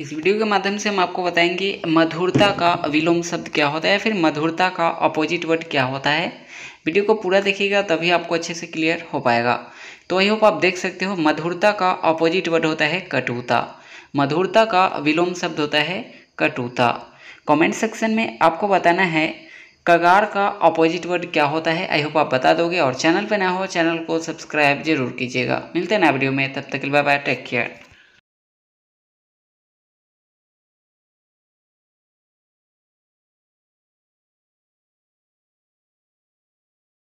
इस वीडियो के माध्यम से हम आपको बताएंगे मधुरता का विलोम शब्द क्या होता है या फिर मधुरता का अपोजिट वर्ड क्या होता है वीडियो को पूरा देखिएगा तभी आपको अच्छे से क्लियर हो पाएगा तो आई होप आप देख सकते हो मधुरता का अपोजिट वर्ड होता है कटुता मधुरता का विलोम शब्द होता है कटुता कमेंट सेक्शन में आपको बताना है कगार का अपोजिट वर्ड क्या होता है आई होप आप बता दोगे और चैनल पर ना हो चैनल को सब्सक्राइब जरूर कीजिएगा मिलते हैं ना वीडियो में तब तक बाय बाय टेक केयर